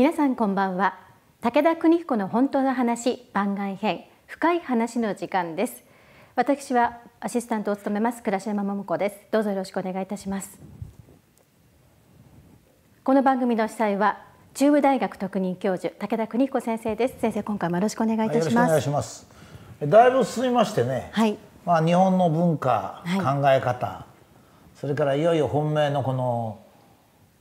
皆さんこんばんは武田邦彦の本当の話番外編深い話の時間です私はアシスタントを務めます倉島桃子ですどうぞよろしくお願いいたしますこの番組の主催は中部大学特任教授武田邦彦先生です先生今回もよろしくお願いいたしますだいぶ進みましてね、はい、まあ日本の文化、はい、考え方それからいよいよ本命のこの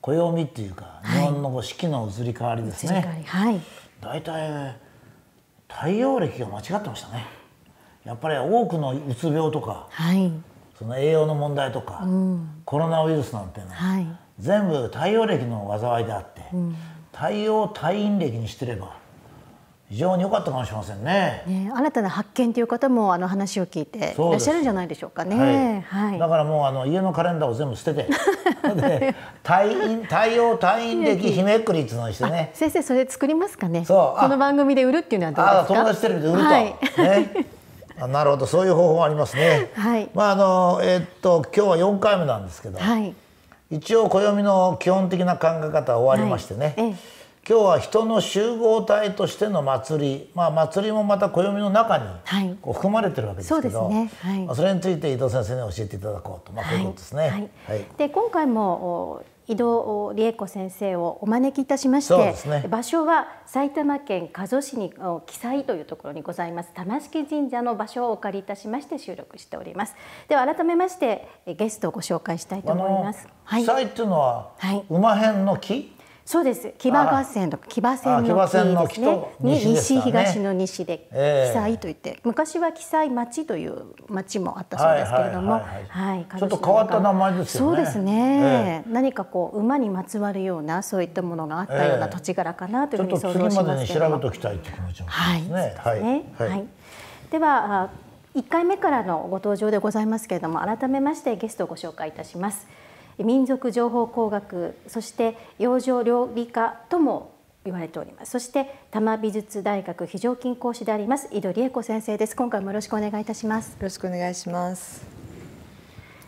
暦っていうか、日本の四季の移り変わりですね。はい。大体太陽暦が間違ってましたね。やっぱり多くのうつ病とか、はい、その栄養の問題とか、うん、コロナウイルスなんていうのは、はい、全部太陽暦の災いであって、うん、太陽退院暦にしてれば非常に良かったかもしれませんね。ね新たな発見という方もあの話を聞いていらっしゃるんじゃないでしょうかね。はい、はい、だからもうあの家のカレンダーを全部捨てて、退院退応退院歴日めくりつのしてね。先生それ作りますかね。そうこの番組で売るっていうのはどうですか。あ友達テレビで売ると、はい、ね。なるほどそういう方法ありますね。はい。まああのえー、っと今日は四回目なんですけど、はい、一応暦の基本的な考え方は終わりましてね。はいええ今日は人の集合体としての祭り、まあ、祭りもまた暦の中にこう含まれてるわけですけど、はい、そねはいまあ、それについて伊藤先生に教えていただこうと、まあ、こういうことですね。はい、はい、で今回も伊藤理恵子先生をお招きいたしまして、ね、場所は埼玉県加須市に記載というところにございます玉敷神社の場所をお借りいたしまして収録しておりますでは改めましてゲストをご紹介したいと思います、はい、記載っていうのは、はい、馬編の木そうです騎馬合戦とか騎馬戦の騎ですねに西東の西で記載といって、昔は記載町という町もあったそうですけれども、はいちょっと変わった名前ですそうですね、何かこう馬にまつわるようなそういったものがあったような土地柄かなというふうに想像しますけどときたいという気持ちもありますね。はい、ねはい、では1回目からのご登場でございますけれども改めましてゲストをご紹介いたします。民族情報工学そして養生料理家とも言われておりますそして多摩美術大学非常勤講師であります井戸理恵子先生です今回もよろしくお願いいたしますよろしくお願いします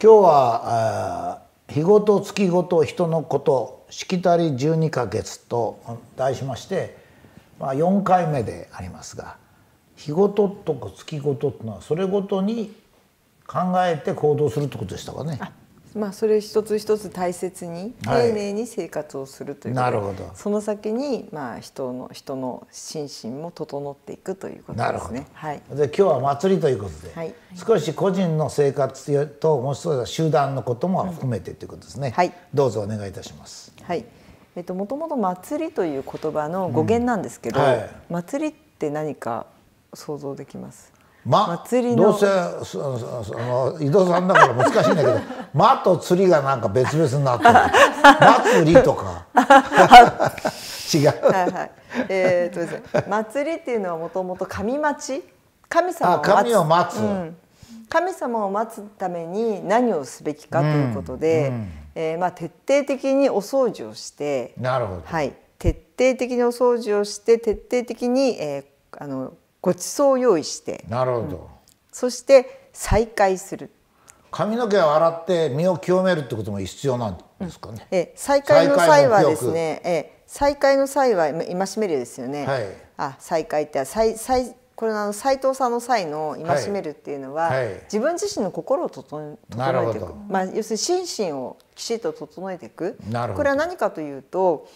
今日は日ごと月ごと人のことしきたり12ヶ月と題しましてまあ4回目でありますが日ごととか月ごとっていうのはそれごとに考えて行動するってことでしたかねまあ、それ一つ一つ大切に丁寧に生活をするということで、はその先に、まあ、人の人の心身も整っていくということですね。はい、で今日は祭りということで、はい、少し個人の生活ともしそうだ集団のことも含めてということですね、はい、どうぞお願いいたします。はいえっと、もともと「祭り」という言葉の語源なんですけど、うんはい、祭りって何か想像できますま、祭りどうせその井戸さんだから難しいんだけど「ま」と「釣り」がなんか別々になってる「祭り」とか 違う。はいはい、えー、っとですね祭りっていうのはもともと神待ち神様を神を待つ、うん、神様を待つために何をすべきかということで、うんうん、えー、まあ、徹底的にお掃除をしてなるほど、はい、徹底的にお掃除をして徹底的に、えー、あのごちそうを用意してなるほど、うん、そして再開する髪の毛を洗って身を清めるってことも必要なんですかね、うん、え再開の際はですねえ再開の際は戒めるですよね、はい、あ再開って再再これあの斎藤さんの際の戒めるっていうのは、はいはい、自分自身の心を整えていく、まあ、要するに心身をきちっと整えていくなるほどこれは何かというと、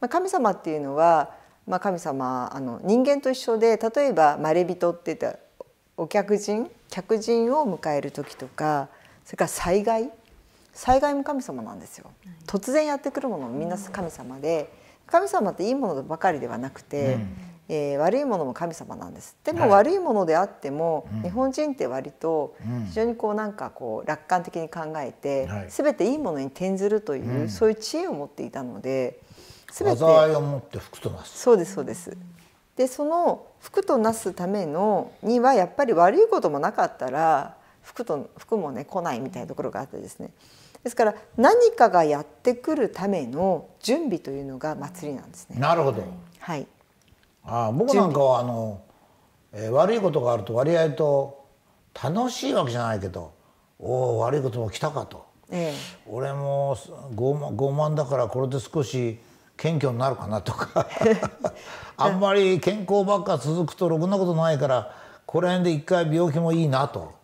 まあ、神様っていうのはまあ、神様あの人間と一緒で例えば「まれびと」って言ったお客人客人を迎える時とかそれから災害災害も神様なんですよ。突然やってくるものもみんな神様で神様っていいものばかりではなくて、うん、えー、悪いものも神様なんです。でも悪いものであっても、はい、日本人って割と非常にこうなんかこう楽観的に考えて、うん、全ていいものに転ずるという、そういう知恵を持っていたので。全て災いを持って福となすそうですそうですでその福となすためのにはやっぱり悪いこともなかったら福と福もね来ないみたいなところがあってですねですから何かがやってくるための準備というのが祭りなんですね。なるほど。はい。ああ僕なんかはあの、えー、悪いことがあると割合と楽しいわけじゃないけどおお悪いことも来たかと、ええ、俺も傲慢傲慢だからこれで少し謙虚になるかなとか あんまり健康ばっか続くとろくなことないからこら辺で一回病気もいいなと。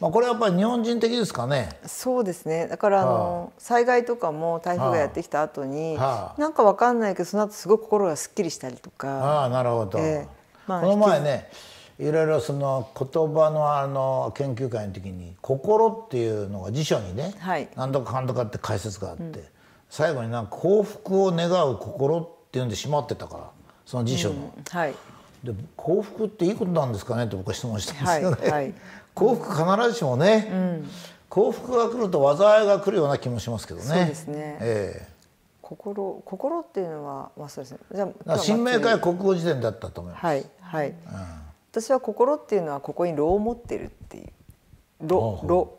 まあ、これやっぱり日本人的ですかね。そうですね。だからあの、災害とかも台風がやってきた後に、はなんかわかんないけどその後すごく心がすっきりしたりとか。ああなるほど。えー、まあ、この前ね。いろいろその言葉のあの研究会の時に「心」っていうのが辞書にね、はい、何とかかんとかって解説があって、う最後になんか幸福を願う心っていうんでしまってたからその辞書の。うんはい、で幸福っていいことなんですかねって僕は質問してんすよね。はい、幸福必ずしもね、うん、幸福が来ると災いが来るような気もしますけどね。そうですね、えー心心っていうのは、まあ、そうですねじゃあ新明会国語辞典だったと思いますはいはい、うん、私は心っていうのはここに炉を持ってるっていう炉炉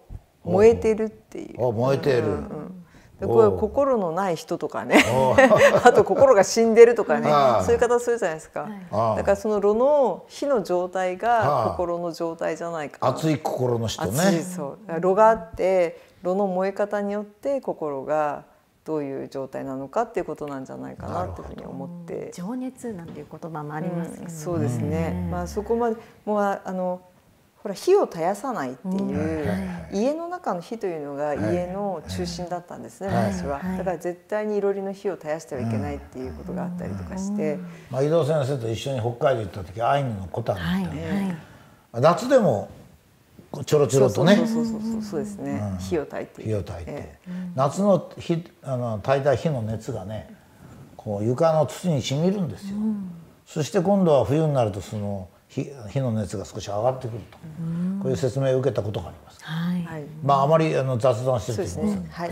燃えてるっていうあ燃えてる、うんうんうんこれ心のない人とかね あと心が死んでるとかねそういう方するじゃないですか、はい、だからその炉の火の状態が心の状態じゃないか熱い心の人ねそう炉があって炉の燃え方によって心がどういう状態なのかっていうことなんじゃないかなというふうに思って情熱なんていう言葉もありますよね、うん、そうですね、まあそこまでもうあのほら火を絶やさないっていう、家の中の火というのが家の中心だったんですね、私は、だから絶対にいろりの火を絶やしてはいけないっていうことがあったりとかして、まあ、伊藤先生と一緒に北海道行った時アイヌのコタルっていう、はいは夏でもちょろちょろとねそうそうそうそうですね、火を焚いて火を焚いて、夏の火あの焚いた火の熱がねこう床の土にしみるんですよ、そして今度は冬になるとその火の熱が少し上がってくるとこういう説明を受けたことがあります。はい、まああまりあの雑談してると思います、ね、はい、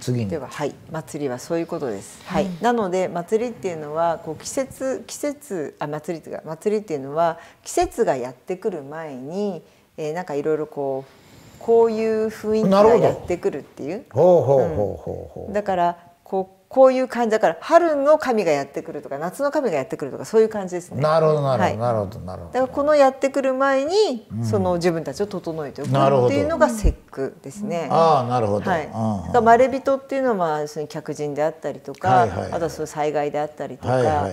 次にでははい祭りはそういうことです。はい、なので祭りっていうのはこう季節季節あ祭りというか祭りっていうのは季節がやってくる前に、えー、なんかいろいろこうこういう雰囲気がやってくるっていう。ほうほうほうほうほう。だからこうこういう感じだから春の神がやってくるとか夏の神がやってくるとかそういう感じですね。なるほどなるほど、なるほどなるほど。だからこのやってくる前に、その自分たちを整えておくっていうのが節句ですね。ああなるほど。はい。だからまれびとっていうのはまあその客人であったりとか、あとはその災害であったりとか。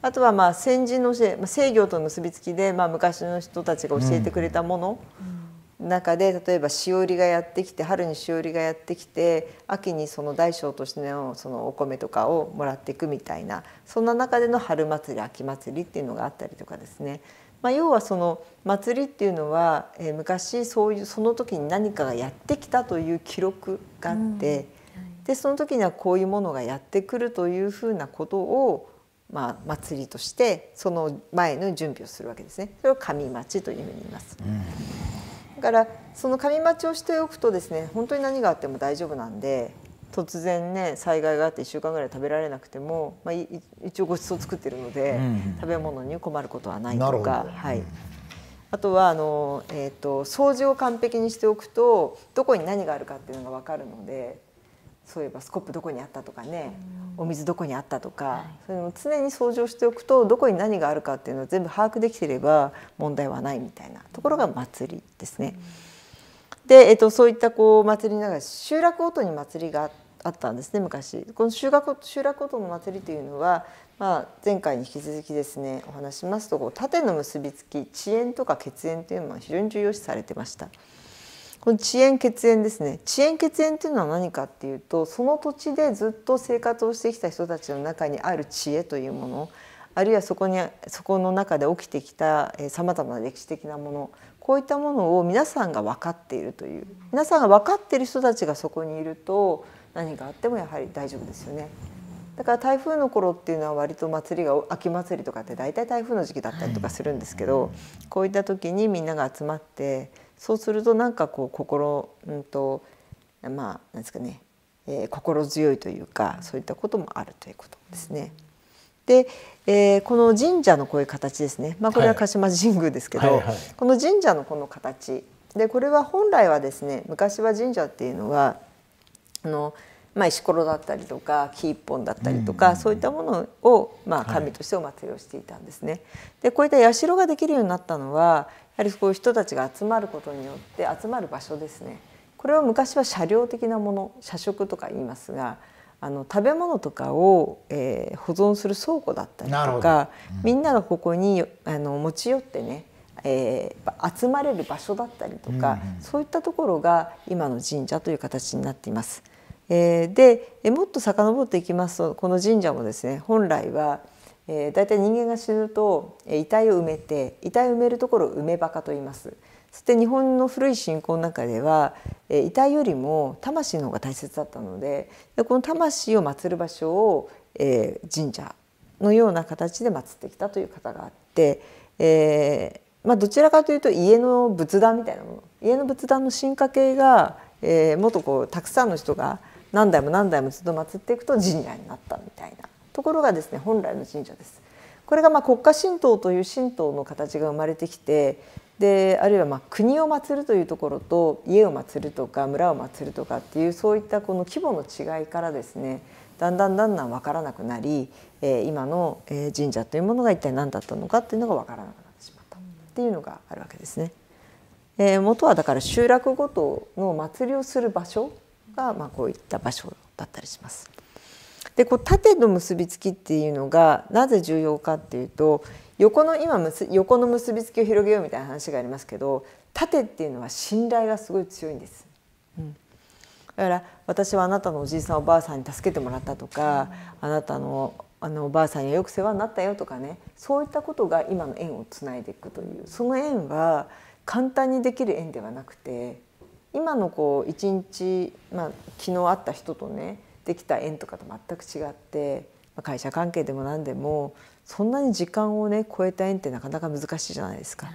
あとはまあ先人の教え、まあ、制業と結びつきで、まあ、昔の人たちが教えてくれたもの、うん中で例えばしおりがやってきて春にしおりがやってきて秋にその大小としてのそのお米とかをもらっていくみたいなそんな中での春祭り秋祭りっていうのがあったりとかですね、まあ、要はその祭りっていうのは、えー、昔そういうその時に何かがやってきたという記録があって、うんはい、でその時にはこういうものがやってくるというふうなことをまあ、祭りとしてその前の準備をするわけですね。それを神町というふうに言います。うんだからその紙待ちをしておくとですね本当に何があっても大丈夫なんで突然ね災害があって1週間ぐらい食べられなくても、まあ、一応ごちそう作ってるので、うん、食べ物に困ることはないとか。はい、あとはあの、えーと、と掃除を完璧にしておくとどこに何があるかっていうのが分かるのでそういえばスコップどこにあったとかね、お水どこにあったとか、はい、それも常に掃除をしておくとどこに何があるかっていうのを全部把握できてれば問題はないみたいなところが祭りですね。で、えっと、そういったこう祭りながら集落ごとに祭りがあったんですね昔。この集落集落ごとの祭りというのは、まあ、前回に引き続きですねお話しますとこう縦の結びつき遅延とか血縁というのは非常に重要視されてました。この遅延血縁ですね遅延血縁ていうのは何かっていうとその土地でずっと生活をしてきた人たちの中にある知恵というものあるいはそこにそこの中で起きてきたさまざまな歴史的なものこういったものを皆さんが分かっているという皆さんが分かっている人たちがそこにいると何があってもやはり大丈夫ですよね。だから台風の頃っていうのは割と祭りが秋祭りとかって大体台風の時期だったりとかするんですけど、こういった時にみんなが集まってそうするとなんかこう心うんとまあなんですかね、えー、心強いというかそういったこともあるということですね。で、えー、この神社のこういう形ですね、まあ、これは鹿島神宮ですけど、はいはいはい、この神社のこの形でこれは本来はですね昔は神社っていうのはあのまあ、石ころだったりとか木一本だったりとか、そういったものを、まあ、神としてお祭りをしていたんですね。はい、でこういった社ができるようになったのはやはりこういう人たちが集まることによって集まる場所ですね。これは昔は車両的なもの社食とか言いますがあの食べ物とかを、えー、保存する倉庫だったりとか、うん、みんながここにあの持ち寄ってねえー、集まれる場所だったりとか、うんうん、そういったところが今の神社という形になっています。えー、でもっと遡っていきますとこの神社もですね本来は、えー、だいたい人間が死ぬと遺体を埋めて遺体を埋めるところを埋め墓と言います。そして日本の古い信仰の中では遺体よりも魂の方が大切だったのでこの魂を祀る場所を、え神社のような形で祀ってきたという方があって、えーまあ、どちらかというと家の仏壇みたいなもの家の仏壇の進化系が、えー、もっとこうたくさんの人が何代も何代もずっと祀っていくと神社になったみたいなところがですね本来の神社です。これがま国家神道という神道の形が生まれてきてであるいはま国を祀るというところと家を祀るとか村を祀るとかっていうそういったこの規模の違いからですねだんだんだんだん分からなくなり、え今の神社というものが一体何だったのかっていうのが分からなくなってしまったっていうのがあるわけですね。え元はだから集落ごとの祭りをする場所が、まあ、こういった場所だったりします。でこう縦の結びつきっていうのがなぜ重要かっていうと横の今横の結びつきを広げようみたいな話がありますけど縦っていうのは信頼がすごい強いんです。うんだから私はあなたのおじいさんおばあさんに助けてもらったとか、あなたのあのおばあさんにはよく世話になったよとかねそういったことが今の縁をつないでいくというその縁は簡単にできる縁ではなくて今のこう一日、まあ、昨日会った人とねできた縁とかと全く違って、まあ、会社関係でも何でもそんなに時間をね超えた縁ってなかなか難しいじゃないですか。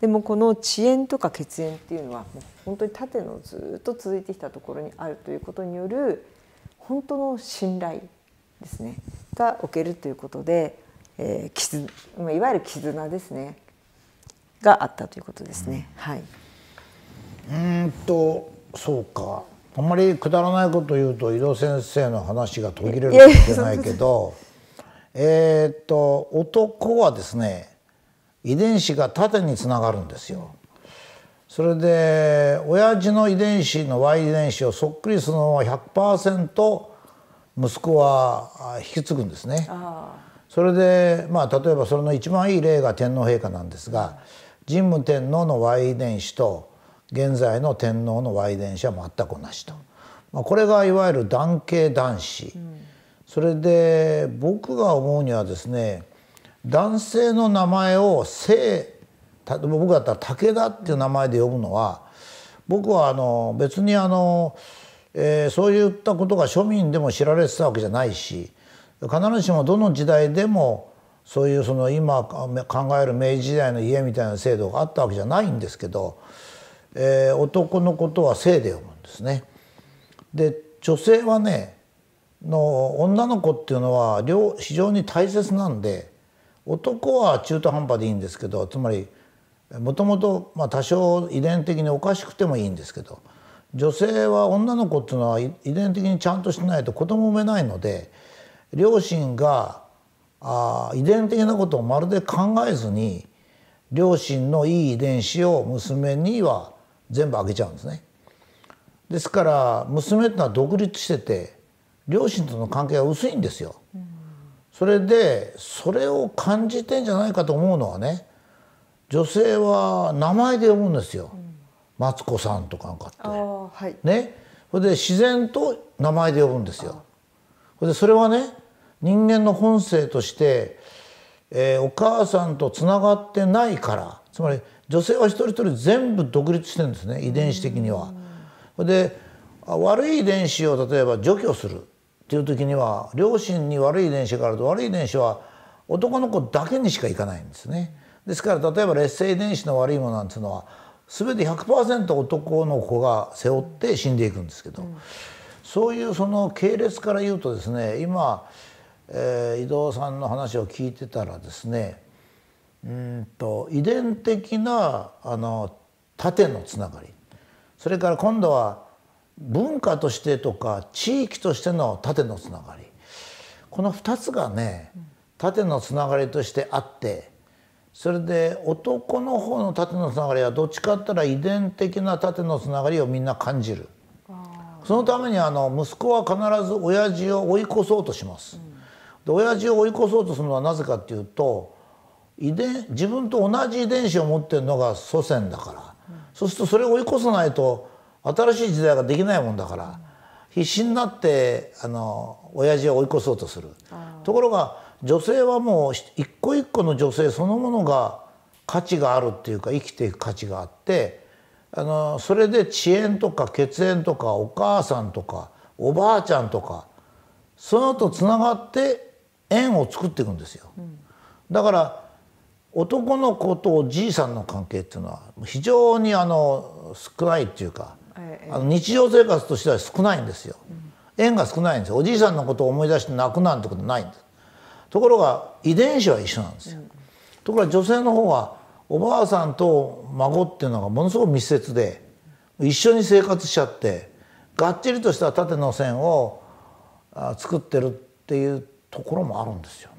でもこの遅延とか血縁っていうのはもう本当に縦のずっと続いてきたところにあるということによる本当の信頼ですねが置けるということで、えー、絆いわゆる絆ですねがあったということですね。はいうんとそうかあんまりくだらないこと言うと井戸先生の話が途切れるかもしれないけどえっと男はですね遺伝子が縦につながるんですよ。それで親父の遺伝子の Y 遺伝子をそっくりするのは100%息子は引き継ぐんですね。それでまあ例えばそれの一番いい例が天皇陛下なんですが神武天皇の Y 遺伝子と現在の天皇の和伝子全く同じと、まあ、これがいわゆる男系男子、うん、それで僕が思うにはですね男性の名前を姓僕だったら武田っていう名前で呼ぶのは僕はあの別にあの、えー、そういったことが庶民でも知られてたわけじゃないし必ずしもどの時代でもそういうその今考える明治時代の家みたいな制度があったわけじゃないんですけど。うんえー、男のことは性で読むんですね。で女性はねの女の子っていうのは両非常に大切なんで男は中途半端でいいんですけどつまりもともと多少遺伝的におかしくてもいいんですけど女性は女の子っていうのは遺伝的にちゃんとしてないと子供産めないので両親があ遺伝的なことをまるで考えずに両親のいい遺伝子を娘には全部あげちゃうんですねですから娘っていうのは独立してて両親との関係が薄いんですよ、それでそれを感じてんじゃないかと思うのはね女性は名前で呼ぶんですよ、うん、マツコさんとかなんかって、はい、ねそれで自然と名前で呼ぶんですよそれでそれはね人間の本性として、えー、お母さんとつながってないからつまり女性は一人一人全部独立してるんですね遺伝子的には。で悪い遺伝子を例えば除去するっていう時には両親に悪い遺伝子があると悪い遺伝子は男の子だけにしかいかないんですね。ですから例えば劣勢遺伝子の悪いものなんていうのは全て100%男の子が背負って死んでいくんですけど、うん、そういうその系列から言うとですね今、えー、伊藤さんの話を聞いてたらですねうんと遺伝的なあの縦のつながりそれから今度は文化としてとか地域としての縦のつながりこの2つがね縦のつながりとしてあってそれで男の方の縦のつながりはどっちかって言ったら遺伝的な縦のつながりをみんな感じるそのためにあの息子は必ず親父を追い越そうとします。で親父を追い越そうとするのはなぜかっていうと遺伝自分と同じ遺伝子を持ってるのが祖先だから、うん、そうするとそれを追い越さないと新しい時代ができないもんだから、うん、必死になってあの親父を追い越そうとするところが女性はもう一個一個の女性そのものが価値があるっていうか生きていく価値があってあのそれで遅延とか血縁とかお母さんとかおばあちゃんとかその後つながって縁を作っていくんですよ。うん、だから男の子とおじいさんの関係っていうのは非常にあの少ないっていうか、あの日常生活としては少ないんですよ、縁が少ないんですよおじいさんのことを思い出して泣くなんてことないんですところが遺伝子は一緒なんですよ、ところが女性の方はおばあさんと孫っていうのがものすごく密接で一緒に生活しちゃってがっちりとした縦の線を作ってるっていうところもあるんですよ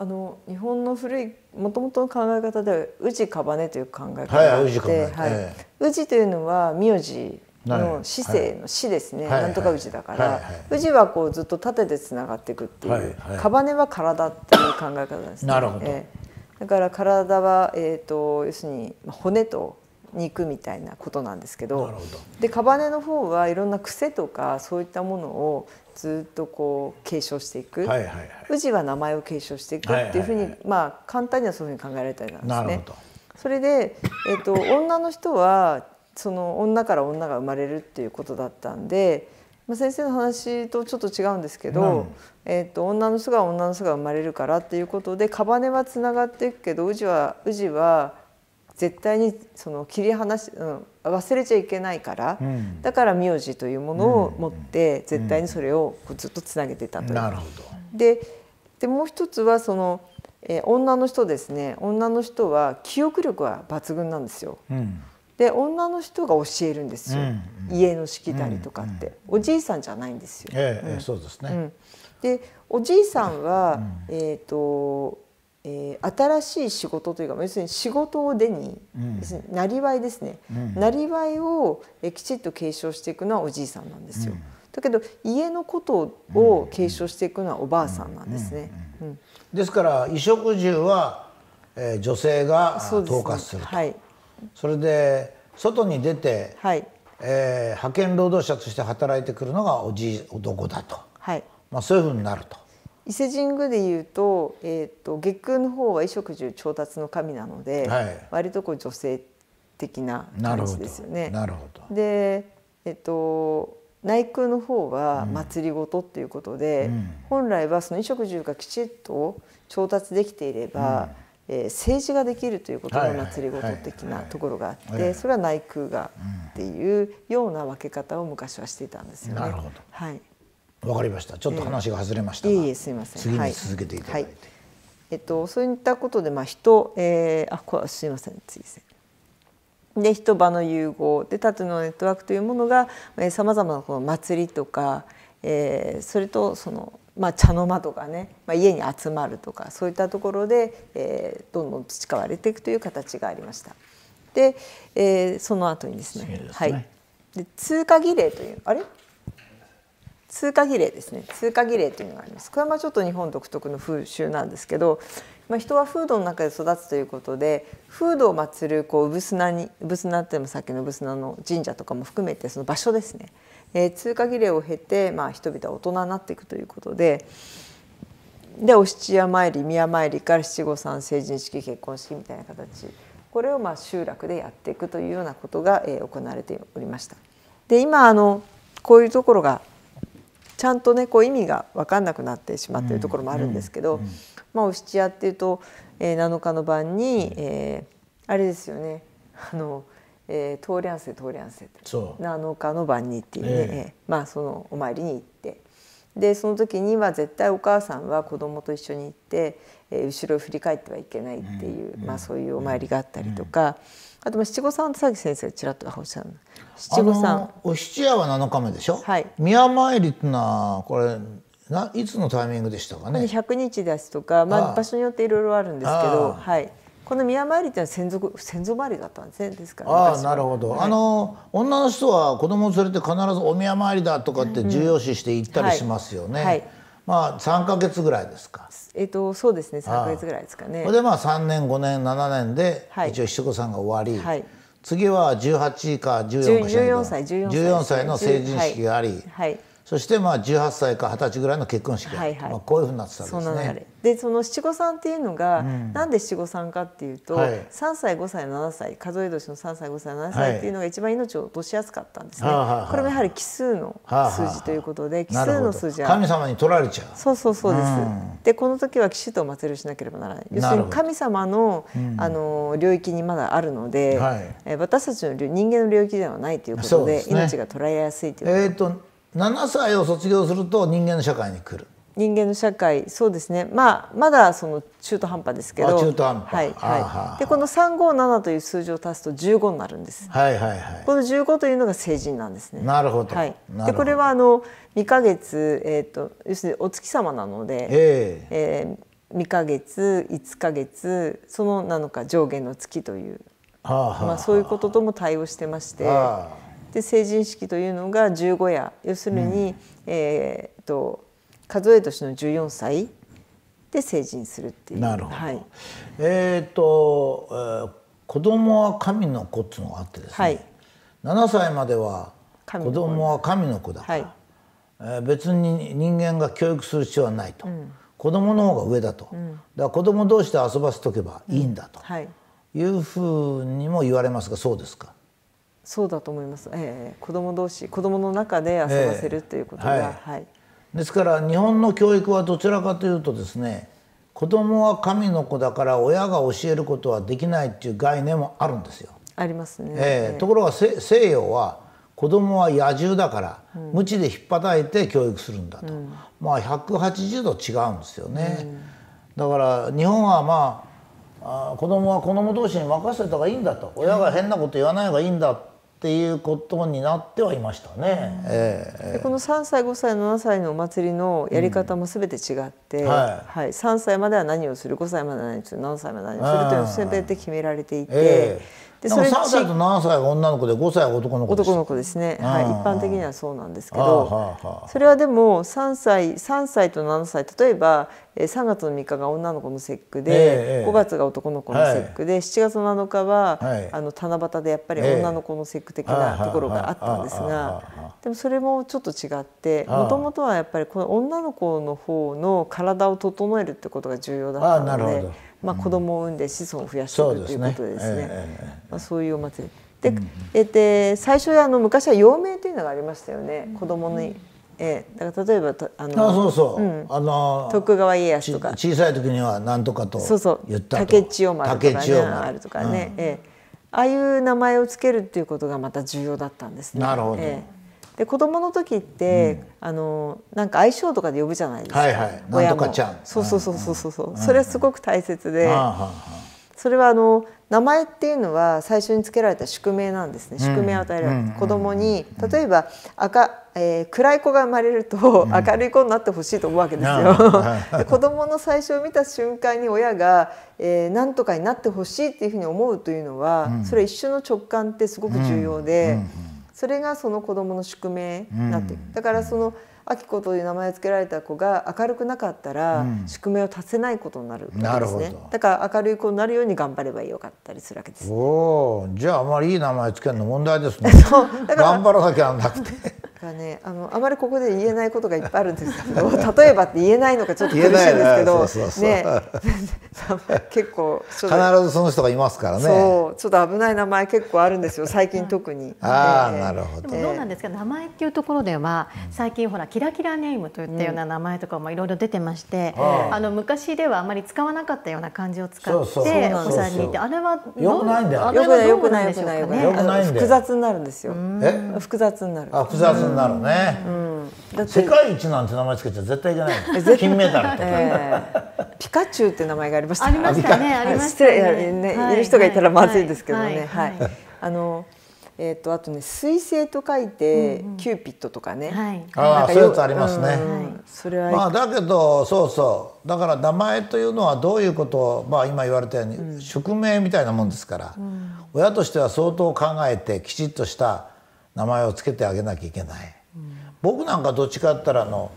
あの日本の古いもともとの考え方では宇治かばねという考え方があって、はい宇治というのは名字の市政の市ですね、はい、なんとか宇治だから、宇治はこうずっと縦でつながっていくっていう、かばねは体っていう考え方ですね。なるほど、えー、だから体は、えーと要するに骨とに行くみたいなことなんですけどでカバネの方はいろんな癖とかそういったものをずっとこう継承していく、はいはいはい、宇治は名前を継承していくっていうふうに、はいはいはい、まあ簡単にはそういうふうに考えられたりなんですね。それで、えーと、女の人はその女から女が生まれるっていうことだったんで、まあ、先生の話とちょっと違うんですけど、えーと、女の人が女の人が生まれるからっていうことでかばね」はつながっていくけど宇治は宇治は絶対にその切り離し、うん、忘れちゃいけないから、うん、だから名字というものを持って、絶対にそれをこうずっとつなげてたという。なるほどででもう一つはその、えー、女の人ですね女の人は記憶力は抜群なんですよ。うんで女の人が教えるんですよ、うんうん、家のしきたりとかって、うんうん、おじいさんじゃないんですよ。ええ、うん、そうですね、うん、でおじいさんは、うん、えーとえー、新しい仕事というか要するに仕事を出に,、うん、になりわいですね、なりわいを、えきちっと継承していくのはおじいさんなんですよ。だけど家のことを継承していくのはおばあさんなんですね。ですから衣食住は、えー、女性が統括すると、ね、はい、それで外に出て、はいえー、派遣労働者として働いてくるのがおじい男だと、はいまあ、そういうふうになると。伊勢神宮でいうと,、えーと、月空の方は衣食住調達の神なので、はい、割とこう女性的な感じですよね。なるほどで、えーと、内宮の方は祭りごとっていうことで、うん、本来はその衣食住がきちっと調達できていれば、うん、えー、政治ができるということが祭りごと的なところがあって、それは内宮がっていうような分け方を昔はしていたんですよね。はいわかりました。ちょっと話が外れましたが、えー、いいすみません。次に続けていただいて。はいはい、えっとそういったことでまあ人、えー、あこれすみません次ですで人場の融合で縦のネットワークというものがえさまざまなこの祭りとか、えー、それとそのまあ、茶の間とかね、まあ、家に集まるとかそういったところで、えー、どんどん培われていくという形がありました。で、えー、その後にですね、ね、はい、で通過儀礼というあれ通過儀礼ですね通過儀礼というのがありますこれはちょっと日本独特の風習なんですけど、まあ、人は風土の中で育つということで風土を祭るこう産砂に産砂ってもさっきの産砂の神社とかも含めてその場所ですね、えー、通過儀礼を経て、まあ、人々は大人になっていくということで。でお七夜参り宮参りから七五三成人式結婚式みたいな形これをまあ集落でやっていくというようなことが、え行われておりました。で今あのこういうところがちゃんとねこう意味が分かんなくなってしまってるところもあるんですけど、まあ、お七チっていうと、えー、7日の晩に、えー、あれですよねあの、え通り合わせ通り合わせ7日の晩にっていうね、えー、まあ、そのお参りに行ってでその時には絶対お母さんは子供と一緒に行って、えー、後ろを振り返ってはいけないっていう、まあ、そういうお参りがあったりとか。あと七五三と佐先生ちらっとおっしゃる七五三お七夜は七日目でしょ、はい、宮参りってのはこれないつのタイミングでしたかね百日ですとか、まあ、場所によっていろいろあるんですけど、はい、この宮参りってのは先祖先祖参りだったんですねですからああなるほど、はい、あの女の人は子供を連れて必ずお宮参りだとかって重要視して行ったりしますよね、うんはい、まあ三か月ぐらいですか。えっとそうですね三か月ぐらいですかね。でまあ3年五年七年で一応七さんが終わり、はい、次は十八か十四か十四歳 ,14 歳の成人式があり、はい、はいそしてまあ18歳か二十歳ぐらいの結婚式、はいはい、まあ、こういうふうになってたんですね。でその七五三っていうのが、うん、なんで七五三かっていうと、はい、3歳5歳7歳数え年の3歳5歳7歳っていうのが一番命を落としやすかったんですね。はい、これもやはり奇数の数字ということで、奇数の数字は神様に取られちゃう。そうそうそうです。うん、でこの時は騎士とお祭りをしなければならない。要するに神様の、あの領域にまだあるので、はい、え私たちの人間の領域ではないということで、ね、命が捉えやすいということ。えっ、と七歳を卒業すると人間の社会に来る人間の社会そうですね、まあ、まだその中途半端ですけど中途半端、はいはい、でこの三五七という数字を足すと十五になるんです、はいはいはい、この十五というのが成人なんですねなるほど,、はい、でこれはあの2ヶ月、えーと、要するにお月様なので、えー、えー、2ヶ月1ヶ月その7日上限の月という、はあはあ、まあ、そういうこととも対応してまして。はあで成人式というのが15夜要するに、うん、えー、と数え年の14歳で成人するっていう。なるほど、はい、えっ、ー、と、えー、子供は神の子っていうのがあってですね、はい、7歳までは子供は神の子だから、はいえー、別に人間が教育する必要はないと、うん、子供の方が上だと、うん、だから子供同士で遊ばせとけばいいんだと、うんはい、いうふうにも言われますがそうですかそうだと思います、えー、子供同士子供の中で遊ばせるということが、えー、はいですから日本の教育はどちらかというとですね子供は神の子だから親が教えることはできないっていう概念もあるんですよ。ありますね、えー、ところが西洋は子供は野獣だから、うん、無知で引っ叩いて教育するんだと、うん、まあ180度違うんですよね。うん、だから日本はまああ子供は子供同士に任せた方がいいんだと親が変なこと言わない方がいいんだっっていうことになってはいましたね、えー、この三歳五歳七歳のお祭りのやり方もすべて違って、うんはい、はい、歳までは何をする五歳までは何をする何歳までは何をするというのを全て決められていて。えーでそれ3歳と7歳女の子で5歳は男の子男の子ですね、はい、一般的にはそうなんですけどそれはでも3歳3歳と7歳例えば3月の3日が女の子の節句で、えー、5月が男の子の節句で、はい、7月7日は、はい、あの七夕でやっぱり女の子の節句的なところがあったんですがでもそれもちょっと違ってもともとはやっぱりこの女の子の方の体を整えるってことが重要だったので。まあ、子供を産んで子孫を増やしていく、ということですね。えー、まあ、そういうお祭りで、うん、えー、最初はあの昔は陽明というのがありましたよね子供に、ええ、だから例えばあのあそうそう、うん、あの徳川家康とか小さい時には何とかとそうそう竹千代丸とかねあるとかね、うん、えー、ああいう名前をつけるっていうことがまた重要だったんですね。なるほど、えーで子供の時って、うん、あのなんか愛称とかで呼ぶじゃないですか、はいはい、親もそうそうそうそうそう、うん、それはすごく大切で、それはあの名前っていうのは最初につけられた宿命なんですね、宿命を与えられる、うん、子供に例えば赤、えー、暗い子が生まれると明るい子になってほしいと思うわけですよ。子供の最初を見た瞬間に親が、えー、何とかになってほしいっていうふうに思うというのは、それ一瞬の直感ってすごく重要で。うんそれがその子供の宿命になっていく、うん、だからその明子という名前を付けられた子が明るくなかったら、宿命を達せないことになるわけですねだから明るい子になるように頑張ればよかったりするわけですおじゃああまりいい名前付けるの問題ですね そうだから頑張らなきゃなくてがねあのあまりここで言えないことがいっぱいあるんですけど 例えばって言えないのかちょっと苦しいんですけど 結構必ずその人がいますからねそうちょっと危ない名前結構あるんですよ最近特に。ああなるほど、もどうなんですか名前っていうところでは最近ほらキラキラネームといったような名前とかもいろいろ出てまして、うん、あの昔ではあまり使わなかったような漢字を使ってお子さんにいてあれはよくないんだよ。よくないよくないよくない複雑になるんですよ。え複雑になる。複雑んだろね、うん、世界一なんて名前つけちゃ絶対いけない金メダルとか、えー、ピカチュウって名前がありましたありましたねありましたねね、はい、いる人がいたらまずいですけどねはい、はいはい、あのえーと、あとね「水星」と書いて、うんうん、キューピッド」とかね、はい、ああそういうやつありますね、うんはい、それは、まあ、だけどそうそうだから名前というのはどういうことを、まあ、今言われたように、うん、宿命みたいなもんですから、うん、親としては相当考えてきちっとした名前を付けてあげなきゃいけない、うん、僕なんかどっちかって言ったらあの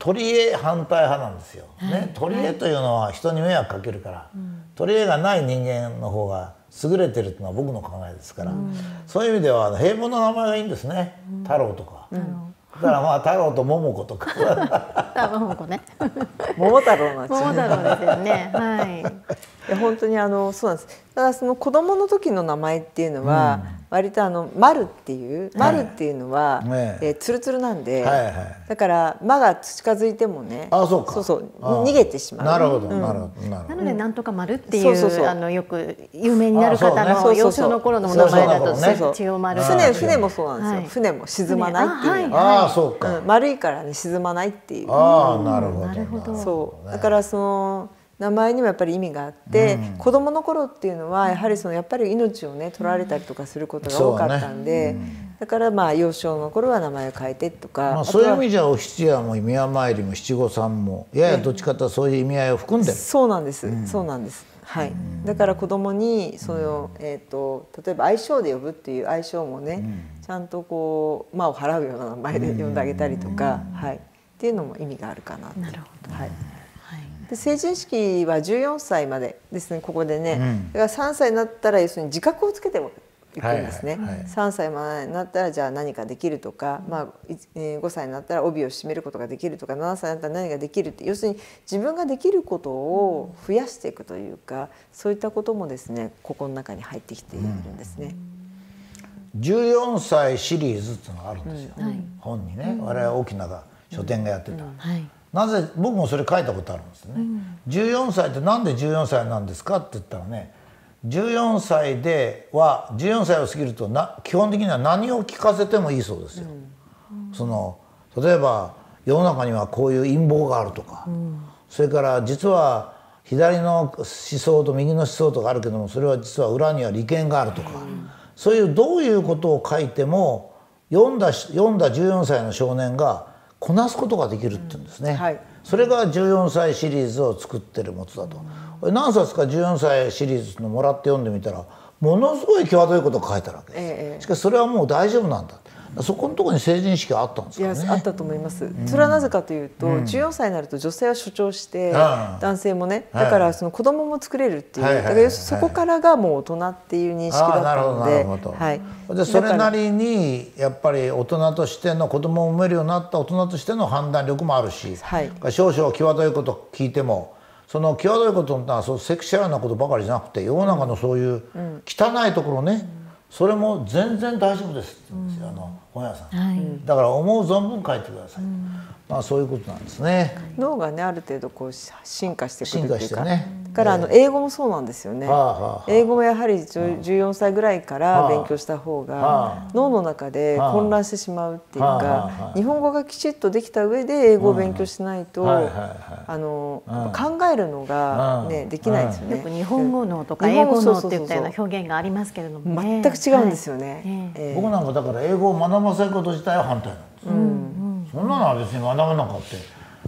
取り柄反対派なんですよ、はい、ね、取り柄というのは人に迷惑かけるから、うん、取り柄がない人間の方が優れてるっていうのは僕の考えですから、うん、そういう意味では平凡の名前がいいんですね、太郎とか。だからまあ太郎と桃子とか。桃子ね。桃太郎なん ですよね。はい。いや本当にあのそうなんですただその子供の時の名前っていうのは、割とあの「丸」っていう「丸」っていうのは、えー、ツルツルなんで、だから「ま」が近づいてもねあそうか、そうそう逃げてしまうなるほど、なるほどなので「なんとか丸」っていうそそううあのよく有名になる方の幼少の頃の名前だと千代丸船船もそうなんですよ、船も沈まないっていうあ、あそうか、丸いからね沈まないっていうああなるほどそうだからその名前にもやっぱり意味があって、うん、子どもの頃っていうのはやはりそのやっぱり命をね取られたりとかすることが多かったんで、ねうん、だからまあ幼少の頃は名前を変えてとか、まあ、そういう意味じゃお七夜も宮参りも七五三もややどっちかとそういう意味合いを含んでる、そうなんです、うん、そうなんです。はい、だから子供にその、えーと、例えば愛称で呼ぶっていう愛称もね、ちゃんとこう魔を払うような名前で呼んであげたりとか、はい、っていうのも意味があるかななるほど、はいで成人式は14歳までですねここでね、うん、だから3歳になったら要するに自覚をつけてもいくんですね、はいはいはい、3歳までになったらじゃあ何かできるとか、まあ、5歳になったら帯を締めることができるとか7歳になったら何ができるって要するに自分ができることを増やしていくというかそういったこともですねここの中に入ってきているんですね。うん、14歳シリーズっていうのがあるんですよ、うんはい、本にね、我々沖縄が書店がやってた。はいなぜ僕もそれ書いたことあるんですね、うん、14歳ってんで14歳なんですかって言ったらね14歳では14歳を過ぎるとな基本的には何を聞かせてもいいそうですよ。うんうん、その例えば世の中にはこういう陰謀があるとか、うん、それから実は左の思想と右の思想とかあるけどもそれは実は裏には利権があるとか、そういうどういうことを書いても読んだ読んだ14歳の少年がこなすことができるって言うんですね、うんはい、それが14歳シリーズを作ってるもつだと、うん、何冊か14歳シリーズのもらって読んでみたらものすごい際どいことを書いてあるわけです、ええ、しかしそれはもう大丈夫なんだそこのところに成人式があったんですか、ね、あったと思います、それはなぜかというと、うん、14歳になると女性は所長して、うん、男性もねだからその子供も作れるっていう、はいだからそこからがもう大人っていう認識だったので、はい、それなりにやっぱり大人としての子供を産めるようになった大人としての判断力もあるし、はい、少々際どいこと聞いてもその際どいことってのはそうセクシュアルなことばかりじゃなくて世の中のそういう汚いところね、うんそれも全然大丈夫ですってうんあの本屋さん、はい、だから思う存分書いてください、まあ、そういうことなんですね。脳がね、ある程度こう進化してくるっていうか。ね、だから、あの英語もそうなんですよね。英語もやはり十四歳ぐらいから勉強した方が、脳の中で混乱してしまうっていうか。日本語がきちっとできた上で、英語を勉強しないと、あの、考えるのが、ね、できないですよね。日本語脳とか、英語脳ってみたいな表現がありますけれども。全く違うんですよね。え僕なんか、だから、英語を学ばせること自体は反対なんです。うんそんなのは別に学ばなかって。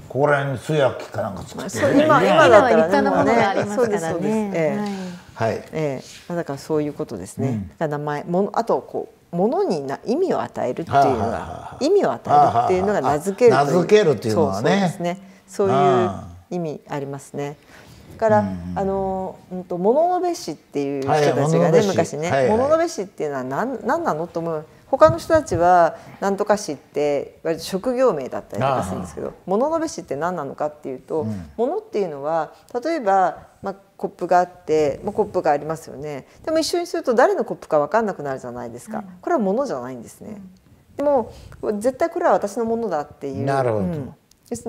ここら辺に通訳機かなんか作って、ね、今今だったらのねそうですそうです、えー、はい、えー、だからそういうことですね、うん、名前もあとこうものにな意味を与えるっていうのが意味を与えるっていうのが名付ける名付けるっていうのはねそうですねそういう意味ありますねから、うん、あの、うんと、物のべしっていう人たちがね、はい、昔ね、はいはい、物のべしっていうのは何、んなのと思う。他の人たちは何とか市って割と職業名だったりとかするんですけど物のべ市って何なのかっていうと、うん、物っていうのは例えば、まあ、コップがあって、まあ、コップがありますよねでも一緒にすると誰のコップか分かんなくなるじゃないですか、うん、これは物じゃないんですね。でも絶対これは私のものだっていう。なるほど、うん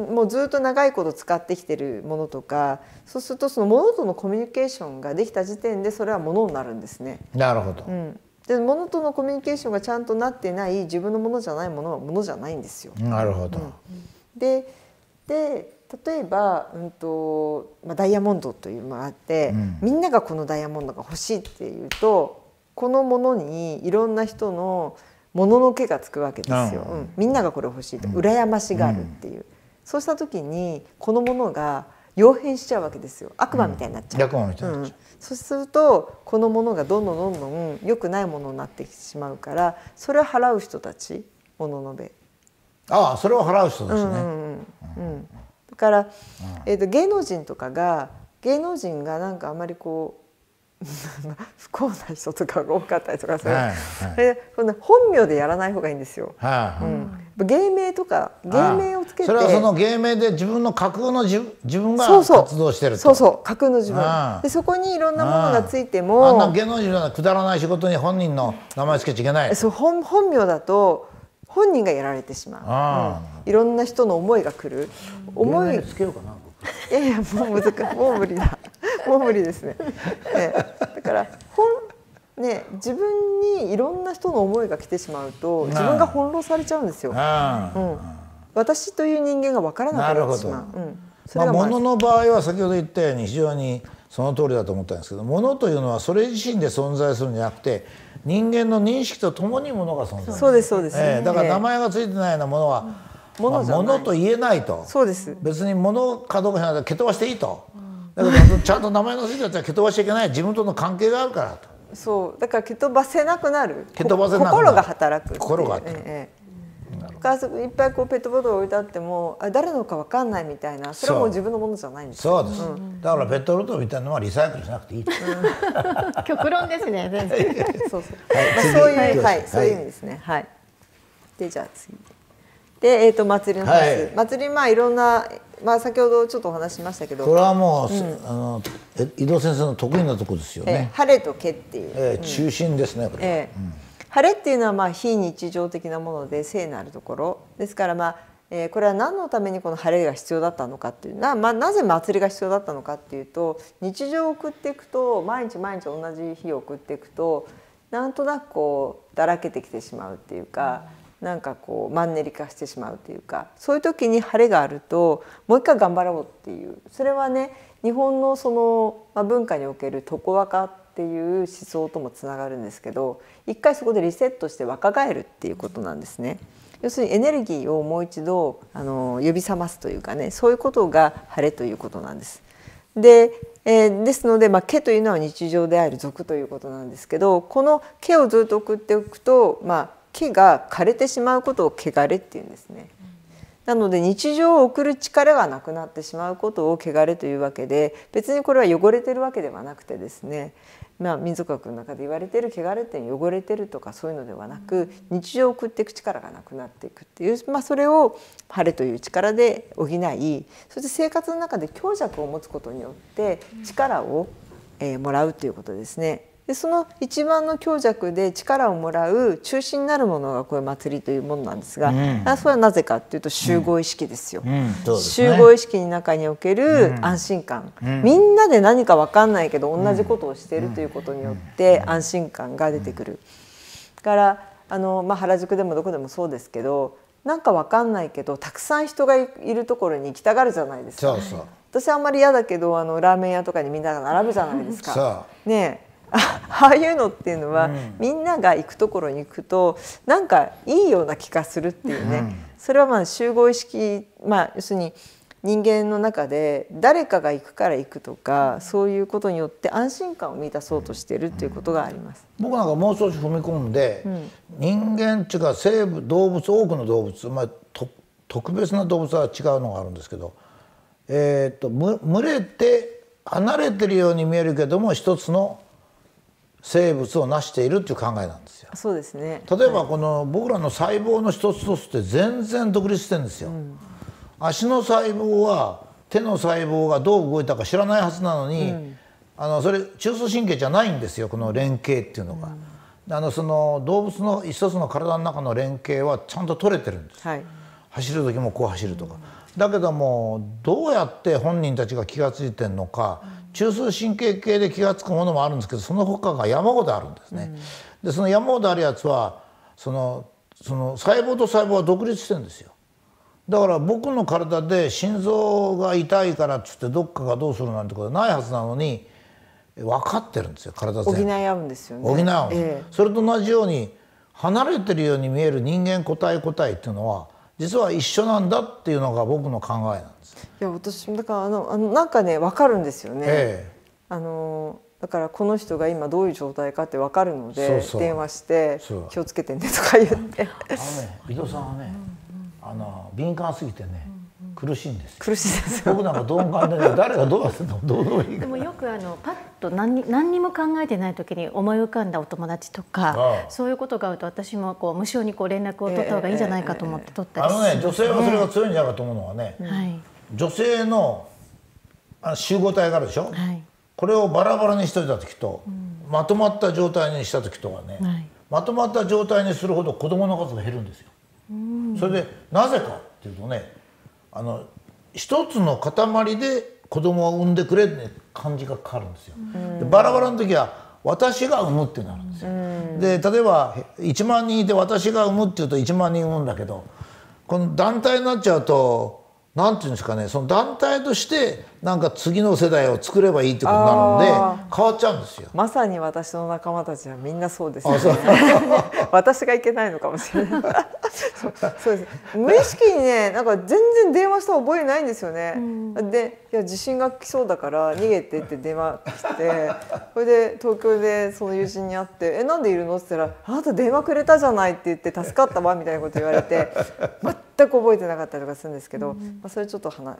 もうずっと長いこと使ってきてるものとかそうするとそのものとのコミュニケーションができた時点でそれはものになるんですね。なるほど、うん、で物とのコミュニケーションがちゃんとなってない自分のものじゃないものはものじゃないんですよ。なるほど、うん、でで例えば、うんとまあ、ダイヤモンドというのがあって、うん、みんながこのダイヤモンドが欲しいっていうとこのものにいろんな人のもののけがつくわけですよ、うん、みんながこれ欲しいと、羨ましがるっていう、そうした時にこのものが傭変しちゃうわけですよ悪魔みたいになっちゃう、うんうん、そうするとこのものがどんどんどんどん良くないものになってしまうからそれを払う人たちもののべああそれを払う人ですね、うん、うん、だから、えーと、と芸能人とかが芸能人がなんかあまりこう 不幸な人とかが多かったりとかする、はいはい、本名でやらない方がいいんですよ。はいはい、うん芸名とか芸名をつけてそれはその芸名で自分の架空の自分が活動してるとそうそう架空の自分でそこにいろんなものがついてもあんな芸能人のくだらない仕事に本人の名前つけちゃいけないそう本本名だと本人がやられてしまう、うん、いろんな人の思いがくる思いつけようかないやいやもう難もう無理だもう無理ですね、ええ、だから本ね、自分にいろんな人の思いが来てしまうと自分が翻弄されちゃうんですよ。うん、私という人間が分からなくなってしまう。うんまあ、の場合は先ほど言ったように非常にその通りだと思ったんですけどものというのはそれ自身で存在するんじゃなくて人間の認識とともにのが存在するそうですそうです、だから名前が付いてないようなものは、ものと言えないとそうです別にものかどうかじゃなくて蹴飛ばしていいとだけどちゃんと名前が付いてたら蹴飛ばしちゃいけない自分との関係があるからと。そうだから蹴飛ばせなくなる蹴飛ばせ心が働く心が働く、ええ、いっぱいこうペットボトル置いてあってもあ誰のか分かんないみたいなそれはもう自分のものじゃないんですそうです、うん、だからペットボトルみたいなのはリサイクルしなくていい、うん、極論ですね全然 そうそう、はいまあ、そういう、はい、はい、そういう意味ですねはいでじゃあ次で、えーと、と祭りの話、はい、祭りまあいろんなまあ、先ほどちょっとお話しましたけどこれはもう、うん、あの井戸先生の得意なとこですよね。晴れと毛っていう、えー、中心ですね、これ、えーうん、晴れっていうのはまあ非日常的なもので聖なるところですからまあ、えー、これは何のためにこの晴れが必要だったのかっていうな,、まあ、なぜ祭りが必要だったのかっていうと日常を送っていくと毎日毎日同じ日を送っていくとなんとなくこうだらけてきてしまうっていうか。うんなんかこうマンネリ化してしまうというかそういう時に晴れがあるともう一回頑張ろうっていうそれはね日本のその、まあ、文化における床若っていう思想ともつながるんですけど一回そこでリセットして若返るっていうことなんですね。要するにエネルギーをもう一度あの呼び覚ますというかねそういうことが晴れということなんです。でえー、ですので、まあ、毛というのは日常である俗ということなんですけどこの毛をずっと送っておくと、まあ、木が枯れてしまうことを汚れって言うんですね。なので日常を送る力がなくなってしまうことを汚れというわけで別にこれは汚れてるわけではなくてですねまあ民族学の中で言われてる汚れって汚れてるとかそういうのではなく日常を送っていく力がなくなっていくっていう、まあ、それを晴れという力で補いそして生活の中で強弱を持つことによって力を、えもらうということですね。でその一番の強弱で力をもらう中心になるものがこういう祭りというものなんですが、うん、それはなぜかというと集合意識ですよ、うんうん、集合意識の中における安心感、みんなで何か分かんないけど同じことをしているということによって安心感が出てくる。からあの、まあ、原宿でもどこでもそうですけどなんか分かんないけどたくさん人がいるところに行きたがるじゃないですか。そうそう私あんまり嫌だけどあのラーメン屋とかにみんなが並ぶじゃないですか。ねああいうのっていうのは、うん、みんなが行くところに行くとなんかいいような気がするっていうね、うん、それはまあ集合意識、まあ、要するに人間の中で誰かが行くから行くとかそういうことによって安心感を満たそうとしてるっていうことがあります、うん、僕なんかもう少し踏み込んで、人間っていうか生物動物多くの動物、まあ、と特別な動物は違うのがあるんですけど、えーと、と群れて離れてるように見えるけども一つの生物を成しているっていう考えなんですよ。そうですね。例えばこの僕らの細胞の一つとして全然独立してるんですよ。うん、足の細胞は手の細胞がどう動いたか知らないはずなのに、うん、あのそれ中枢神経じゃないんですよこの連携っていうのが。うん、あのその動物の一つの体の中の連携はちゃんと取れてるんです。はい、走る時もこう走るとか。だけどもどうやって本人たちが気が付いてるのか。中枢神経系で気が付くものもあるんですけどその他が山ほどあるんですね。うん、でその山ほどあるやつはそのその細胞と細胞は独立してるんですよ。だから僕の体で心臓が痛いからっつってどっかがどうするなんてことはないはずなのに分かってるんですよ体全補い合うんですよね補い合うんです、ええ、それと同じように離れてるように見える人間個体個体っていうのは実は一緒なんだっていうのが僕の考えなんです。いや私だからあのあのなんかねわかるんですよね。ええ、あのだからこの人が今どういう状態かってわかるので電話して気をつけてねとか言って。あのね伊藤さんはね、あの敏感すぎてね、苦しいんです苦しいです僕なんか鈍感だけ誰がどうやってんのどうでもいいでもよくあのパッと何に何にも考えてない時に思い浮かんだお友達とかそういうことがあると私もこう無償にこう連絡を取った方がいいんじゃないかと思って取ったり、えーえあのね女性はそれが強いんじゃないかと思うのはね、はい、女性のあ集合体があるでしょ、はい、これをバラバラにしといた時と、うん、まとまった状態にした時とはね、はい、まとまった状態にするほど子供の数が減るんですよ。それでなぜかっていうとねあの一つの塊で子供を産んでくれって感じがかかるんですよ。でバラバラの時は私が産むってなるんですよ。で例えば1万人いて私が産むっていうと1万人産むんだけどこの団体になっちゃうとなんていうんですかねその団体としてなんか次の世代を作ればいいってことなので変わっちゃうんですよまさに私の仲間たちはみんなそうですよね 私がいけないのかもしれないそうです無意識にねなんか全然電話した覚えないんですよね、うん、でいや地震が来そうだから逃げてって電話来て それで東京でその友人に会って「えなんでいるの?」って言ったら「あなた電話くれたじゃない」って言って「助かったわ」みたいなこと言われて 全く覚えてなかったりとかするんですけど、うん、まあ、それちょっと話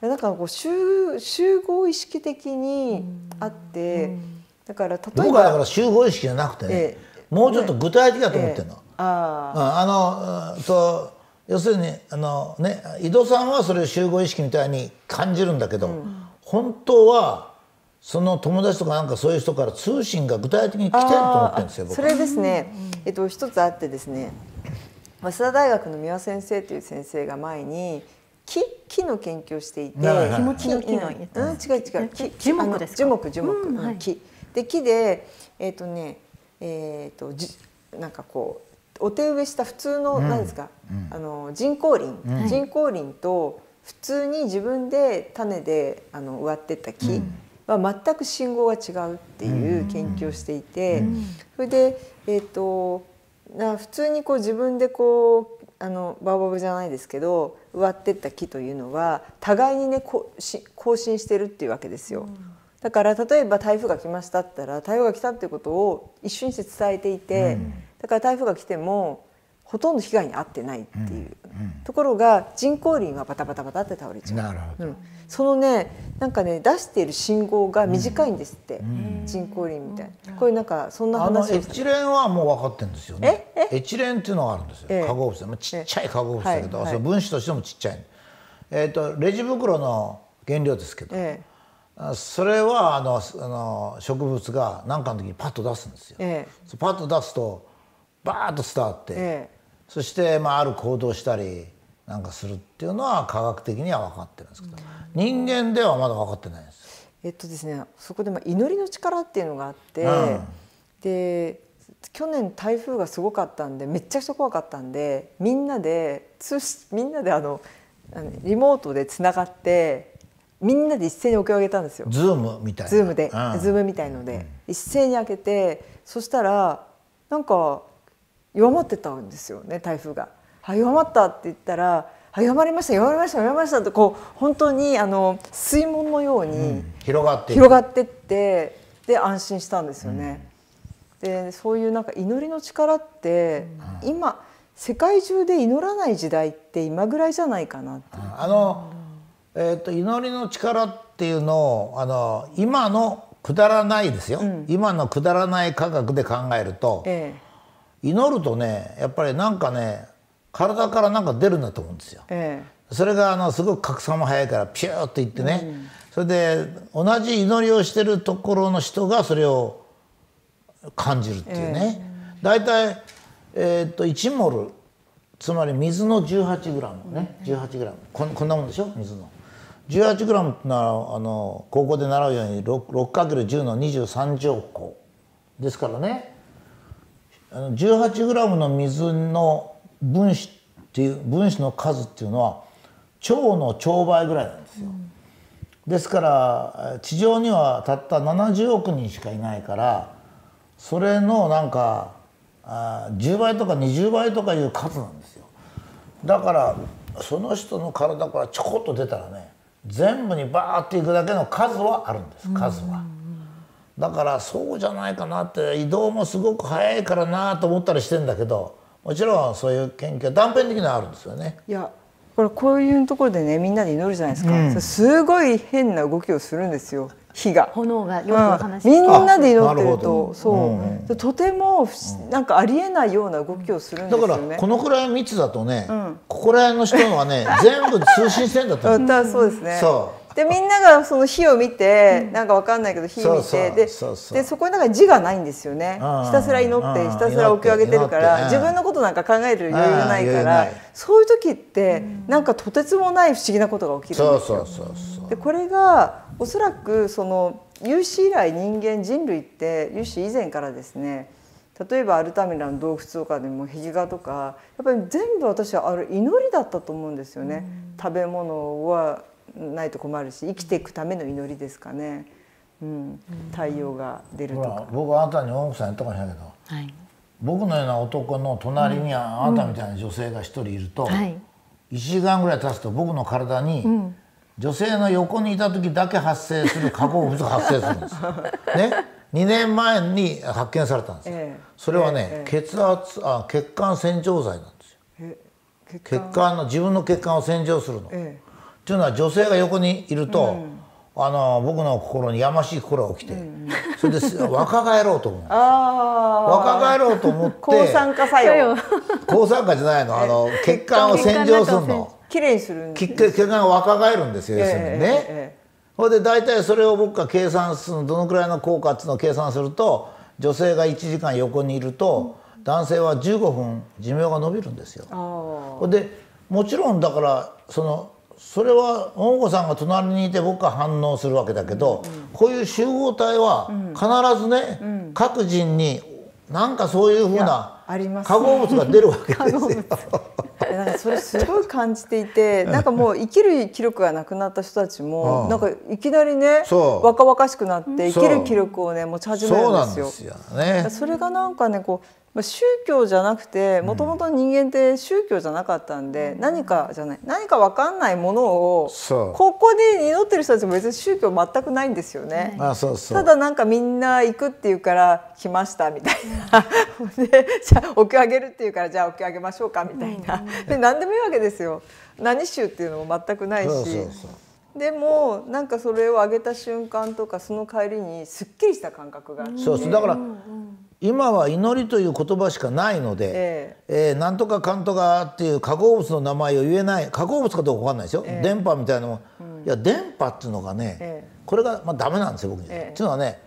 なんかこう集集合意識的にあって、うん、だから例えば僕はだから集合意識じゃなくてね、えもうちょっと具体的だと思ってるの。あ,、うん、あのと要するにあの、ね、井戸さんはそれを集合意識みたいに感じるんだけど、うん、本当はその友達とかなんかそういう人から通信が具体的に来てると思ってるんですよそれですね、えっと、一つあってですね早稲田大学の三輪先生という先生が前に木木の研究をしていて、木の木の、うん、違う違う木樹木です樹木樹木、木で木でえっ、とねえっ、とじなんかこうお手植えした普通の何ですか、あの人工林、人工林と普通に自分で種であの植わってた木は全く信号が違うっていう研究をしていて、それで、えー、とな普通にこう自分でこうあのバーバブじゃないですけど植わってった木というのは互いにねこし更新してるっていうわけですよ。だから例えば台風が来ましたったら台風が来たってことを一瞬にして伝えていて、だから台風が来てもほとんど被害に遭ってないっていう、ところが人工林はバタバタバタって倒れちゃう、うん、そのねなんかね出している信号が短いんですって、うん、人工林みたいな、うん、こういうなんかそんな話一連はもう分かってるんですよね一連っていうのがあるんですよ化合物ちっちゃい化合物だけど、はい、その分子としてもちっちゃい、えーと、レジ袋の原料ですけど、ええそれはあのあの植物が何かの時にパッと出すんですよ。ええ、パッと出すとバーッと伝わって、ええ、そして、まあ、ある行動したりなんかするっていうのは科学的には分かってるんですけど、人間ではまだ分かってないです。えっとですね、そこでも祈りの力っていうのがあって、うん、で去年台風がすごかったんでめっちゃくちゃ怖かったんでみんなで通みんなであのリモートでつながってみんなで一斉にお経をあげたんですよ。ズームみたいな。ズームで、うん、ズームみたいので、うん、一斉に開けてそしたらなんか弱まってたんですよね台風が。は弱まったって言ったらは弱まりました弱まりました弱まりましたてこう本当にあの水門のように、広がって広がってってで安心したんですよね。でそういうなんか祈りの力って、今世界中で祈らない時代って今ぐらいじゃないかなあの、えーと、祈りの力っていうのをあの今のくだらないですよ、今のくだらない科学で考えると、ええ祈るとねやっぱりなんかね体からなんか出るんだと思うんですよ。ええ、それがあのすごく拡散も早いからピューっていってね、うん、それで同じ祈りをしてるところの人がそれを感じるっていうね。ええ、大体、えー、っと1モルつまり水の1 8ムね1 8ムこんこんなもんでしょ水の。18g ってのはあの高校で習うように 6×10 の23乗個ですからね。18g の水の分子っていう分子の数っていうのは腸の腸倍ぐらいなんですよ、うん、ですから地上にはたった70億人しかいないからそれのなんかあ10倍とか20倍とかいう数なんですよだからその人の体からちょこっと出たらね全部にバーっていくだけの数はあるんです数は。だからそうじゃないかなって移動もすごく早いからなと思ったりしてんだけどもちろんそういう研究は断片的にはあるんですよね。いやこれこういうところでねみんなで祈るじゃないですか、うん、すごい変な動きをするんですよ火が炎がよく話、うん、みんなで祈ってるとそう、うんうん、とてもなんかありえないような動きをするんですよ、ね、だからこのくらい密だとね、うん、ここら辺の人はね 全部通信してんだと思うそうですねそうでみんながその火を見て、うなんかわかんないけど火見てででそこになんか字がないんですよねひたすら祈ってひたすらお経上げてるから自分のことなんか考える余裕ないからそういう時ってなんかとてつもない不思議なことが起きるんですよ。でこれがおそらくその有史以来人間人類って有史以前からですね例えばアルタミラの洞窟とかでも壁画とかやっぱり全部私はある祈りだったと思うんですよね。食べ物はないと困るし生きていくための祈りですかね、うん、太陽が出るとか僕あなたに音楽さんやったかもしれないけど、はい、僕のような男の隣にあなたみたいな女性が一人いると、うんうんはい、1時間ぐらい経つと僕の体に、うん女性の横にいた時だけ発生する化合物が発生するんです。ね。2年前に発見されたんですよ。えー、それはね、えー、血圧あ血管洗浄剤なんですよ。えー、血管の自分の血管を洗浄するの。ええ、というのは女性が横にいると、うん、あの僕の心にやましい心が起きて、うん、それで若返ろうと思うんです若返ろうと思って抗酸化作用抗酸化じゃないのあの血管を洗浄するのきれいにする血管が若返るんですよ要するにね。えええほいで大体それを僕が計算するどのくらいの効果っていうのを計算すると女性が1時間横にいると男性は15分寿命が伸びるんですよ。でもちろんだからそのそれは本郷さんが隣にいて僕は反応するわけだけど、うんこういう集合体は必ずね、うん各人になんかそういうふうな化合物が出るわけですよ。なんかそれすごい感じていて なんかもう生きる気力がなくなった人たちも、うん、なんかいきなりね若々しくなって生きる気力をね持ち始めるんですよ。そ、ね、れがなんかねこう宗教じゃなくてもともと人間って宗教じゃなかったんで、うん、何かじゃない何か分かんないものをここに祈ってる人たちも別に宗教全くないんですよね。うん、ただなんかみんな行くっていうから来ましたみたいな でじゃあおきあげるっていうからじゃあおきあげましょうかみたいな、うん、で何でもいいわけですよ。何宗っていうのも全くないし。でもなんかそれをあげた瞬間とかその帰りにすっきりした感覚があって。そうそうだから、今は祈りという言葉しかないので、えー、えー、なんとかかんとかっていう化合物の名前を言えない化合物かどうか分かんないですよ、えー、電波みたいなも、うん、いや電波っていうのがね、えー、これが、まあ、ダメなんですよ僕に、えー、っていうのはね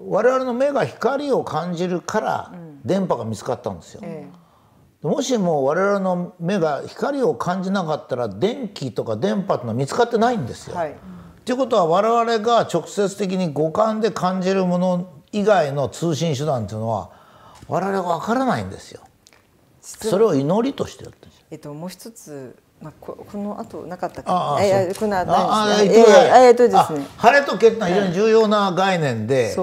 我々の目が光を感じるから電波が見つかったんですよ、うん、もしも我々の目が光を感じなかったら電気とか電波っていうのは見つかってないんですよ。はい、っていうことは我々が直接的に五感で感じるもの以外の通信手段というのは我々は分からないんですよ。それを祈りとしてやってるえっと、もう一つまあ、この後なかったかあえこの後ないですね。えっとですね。晴れと欠点は非常に重要な概念で、はい、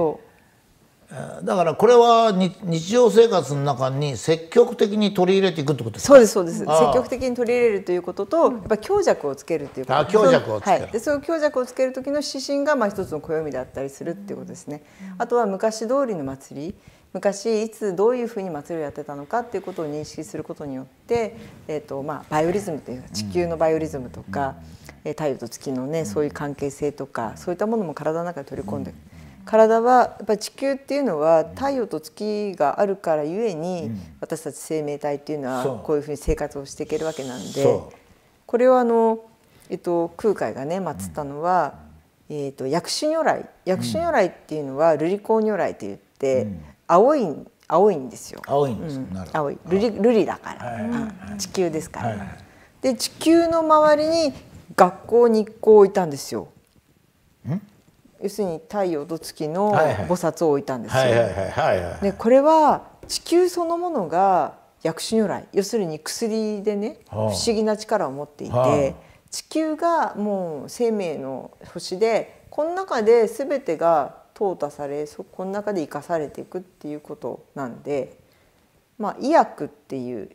だからこれは日常生活の中に積極的に取り入れていくってことですかそうですそうです積極的に取り入れるということと、やっぱ強弱をつけるということあ強弱をつける、はい、でその強弱をつける時の指針がまあ一つの暦だったりするっていうことですね、あとは昔通りの祭り昔いつどういうふうに祭りをやってたのかっていうことを認識することによって、えーとまあ、バイオリズムというか地球のバイオリズムとか、うん、太陽と月のねそういう関係性とかそういったものも体の中に取り込んでいく。体はやっぱ地球っていうのは太陽と月があるからゆえに、私たち生命体っていうのはこういうふうに生活をしていけるわけなんでこれはあの、えっと、空海がね祀ったのは、えーと、薬師如来薬師如来っていうのは瑠璃光如来といって、うん、青い青いんですよ。青いんです、うん、青い瑠璃瑠璃だから、はいはい、地球ですから。はいはい、で地球の周りに学校日光いたんですよ。要するに太陽と月の菩薩を置いたんですよ。でこれは地球そのものが薬種如来要するに薬でね不思議な力を持っていて地球がもう生命の星でこの中で全てが淘汰されそこの中で生かされていくっていうことなんで、まあ、医薬っていう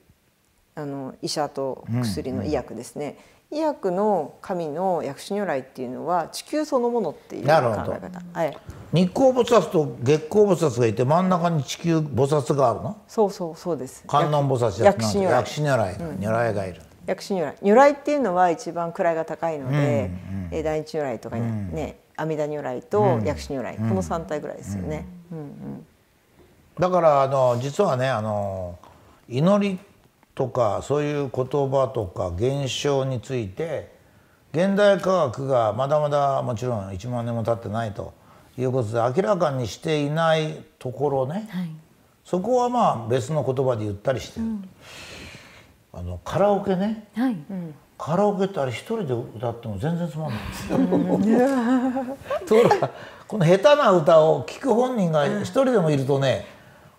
あの医者と薬の医薬ですね、医薬の神の薬師如来っていうのは地球そのものっていう考え方、はい、日光菩薩と月光菩薩がいて真ん中に地球菩薩があるのそうそうそうです観音菩薩薬師如来薬師如来,、うん、如来がいる薬師如来如来っていうのは一番位が高いので、うんうん、大日如来とかね、うん阿弥陀如来と薬師如来、うん、この三体ぐらいですよね、うんうん、だからあの実はねあの祈りとかそういう言葉とか現象について現代科学がまだまだもちろん1万年も経ってないということで明らかにしていないところね、はい、そこはまあ別の言葉で言ったりしてる、うん、あのカラオケね、はい、うカラオケってあれ一人で歌っても全然つまんないんですよ。ところがこの下手な歌を聴く本人が一人でもいるとね、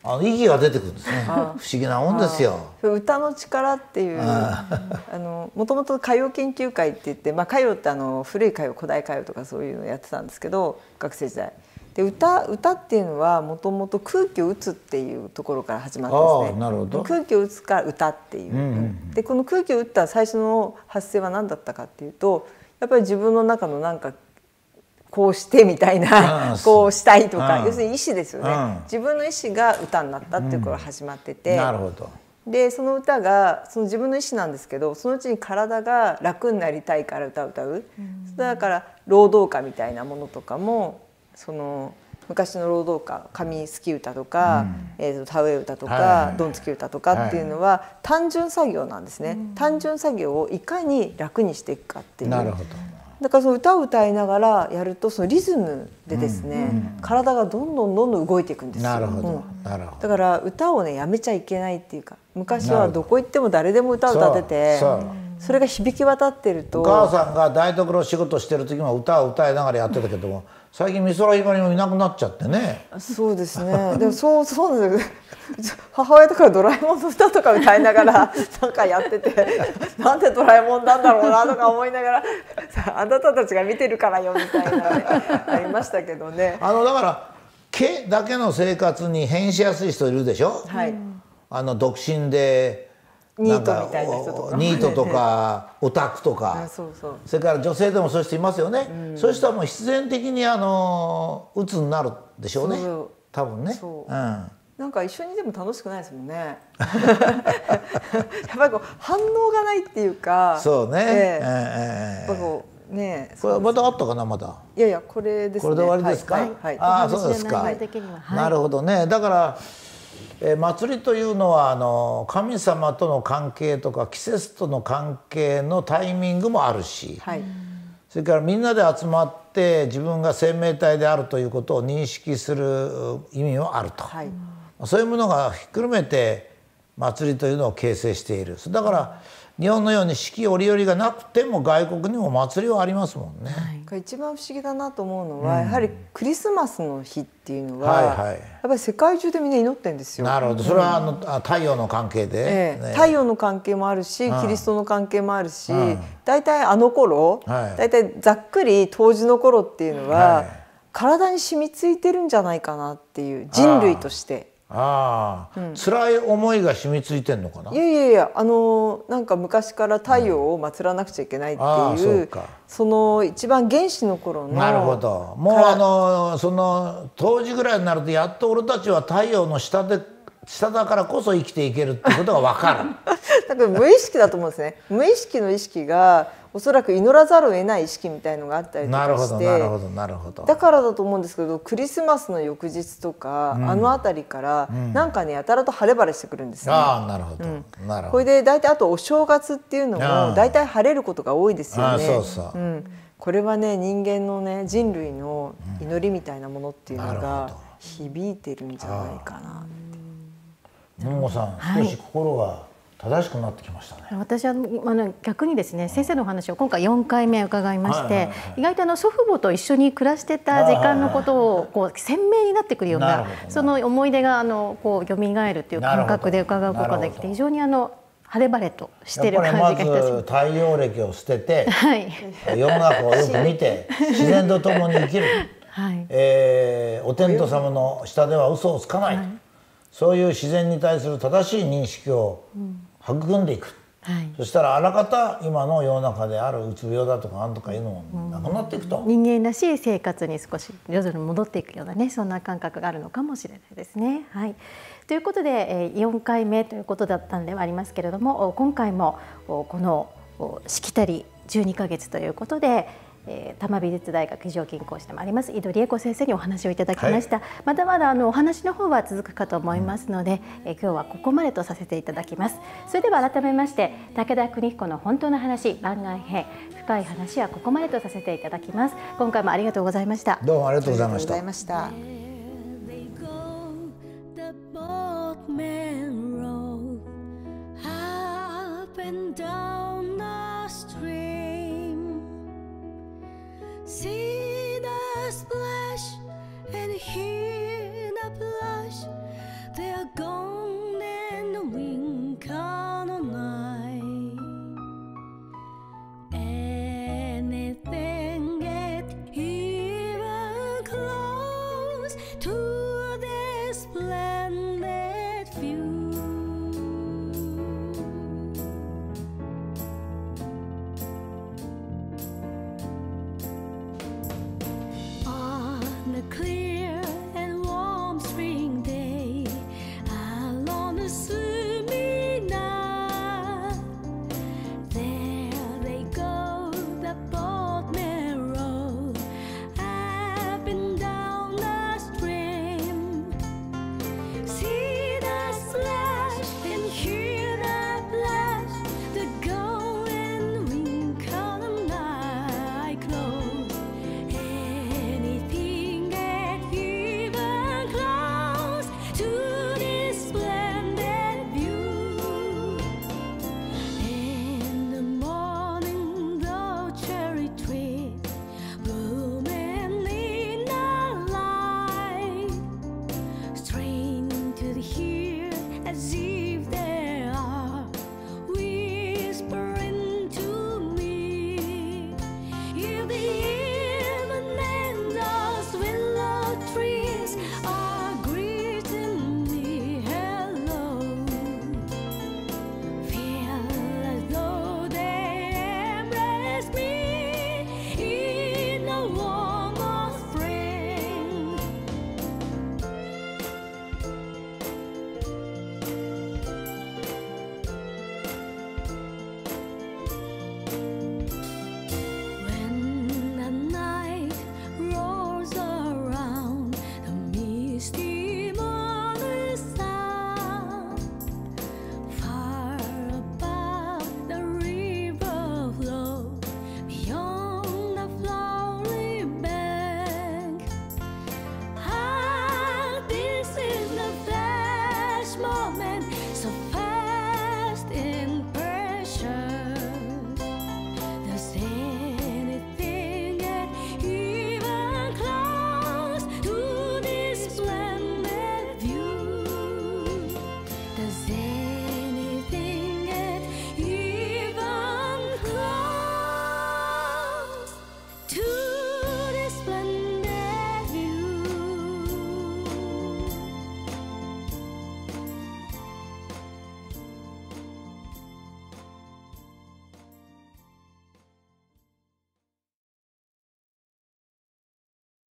あの息が出てくるんですね。不思議なもんですよ。歌の力っていう、あのもともと歌謡研究会って言って、まあ歌謡ってあの古い歌謡、古代歌謡とかそういうのやってたんですけど、学生時代。で歌歌っていうのはもともと空気を打つっていうところから始まったんですね。なるほど空気を打つか歌っていう。うんうんうん、でこの空気を打った最初の発声は何だったかっていうとやっぱり自分の中のなんかこうしてみたいな こうしたいとか、うん、要するに意思ですよね、うん、自分の意思が歌になったっていうこ頃始まってて、うん、でその歌がその自分の意思なんですけどそのうちに体が楽になりたいから歌を歌う、だから労働歌みたいなものとかもその昔の労働歌紙すき歌とか、うん、えー、田植え歌とか、ドンどんつき歌とかっていうのは、単純作業なんですね、単純作業をいかに楽にしていくかっていう。なるほどだからその歌を歌いながらやるとそのリズムでですね、体がどんどんどんどん動いていくんですよ。なるほど、なるほど。だから歌をねやめちゃいけないっていうか、昔はどこ行っても誰でも歌を歌ってて、それが響き渡ってるとお母さんが台所仕事してる時も歌を歌いながらやってたけども最近美空ひばりもいなくなっちゃってねそうですねでもそうそうなんです母親とかドラえもんの歌とか歌いながら なんかやっててなんでドラえもんなんだろうなとか思いながらあなたたちが見てるからよみたいなありましたけどねあのだから毛だけの生活に変しやすい人いるでしょ、はい、あの独身でニートみたいな人とかニートとか オタクとかそれから女性でもそういう人いますよね、うん、そういう人はもう必然的にあの鬱になるでしょうね多分ねう、うん、なんか一緒にでも楽しくないですもんね やっぱりこう反応がないっていうかそうね、えー、えー、やっぱこうねこれまたあったかなまだいやいやこれです、ね、これで終わりですか、はいはい、ああそうですか、はい、なるほどねだからえー、祭りというのはあの神様との関係とか季節との関係のタイミングもあるし、はい、それからみんなで集まって自分が生命体であるということを認識する意味もあると、はい、そういうものがひっくるめて祭りというのを形成している。だから、日本のように四季折々がなくても外国にも祭りはありますもんね。はい、一番不思議だなと思うのは、うん、やはりクリスマスの日っていうのは、はいはい、やっぱり世界中でみんな祈ってんですよ。なるほど、それはあの、うん、太陽の関係で、ええね、太陽の関係もあるし、キリストの関係もあるし、大体、あの頃、はい、大体ざっくり当時の頃っていうのは、はい、体に染みついてるんじゃないかなっていう人類として。ああ、うん、辛い思いが染み付いてんのかないやいやいやあのなんか昔から太陽を祀らなくちゃいけないっていううん、その一番原始の頃のなるほどもうあのその当時ぐらいになるとやっと俺たちは太陽の下で下だからこそ生きていけるってことがわかるだから無意識だと思うんですね無意識の意識がおそらく祈らざるを得ない意識みたいのがあったりとかしてだからだと思うんですけどクリスマスの翌日とか、うん、あの辺りから、うん、なんかねやたらと晴れ晴れしてくるんですよ、ね、あなるほど、うん、なるほどこれで大体あとお正月っていうのも大体晴れることが多いですよね。そうそううんこれはね人間のね人類の祈りみたいなものっていうのが響いてるんじゃないかなって。ももさん、はい、少し心が正しくなってきましたね私はあの逆にですね先生のお話を今回4回目伺いまして、意外とあの祖父母と一緒に暮らしてた時間のことをこう鮮明になってくるような、その思い出があのこう蘇るという感覚で伺うことができて非常にあの晴れ晴れとしてる感じがいたします太陽暦を捨てて、はい、世の中をよく見て自然と共に生きる、はいえー、お天道様の下では嘘をつかない、はい、そういう自然に対する正しい認識を、うん育んでいく、はい、そしたらあらかた今の世の中であるうつ病だとかなんとかいうのもなくなっていくと、うん、人間らしい生活に少し徐々に戻っていくようなねそんな感覚があるのかもしれないですね。はいということで4回目ということだったんではありますけれども今回もこの「しきたり12か月」ということでえー、多摩美術大学非常勤講師でもあります井戸理恵子先生にお話をいただきました、はい、まだまだあのお話の方は続くかと思いますので、えー、今日はここまでとさせていただきますそれでは改めまして武田邦彦の本当の話番外編深い話はここまでとさせていただきます今回もありがとうございましたどうもありがとうございました display.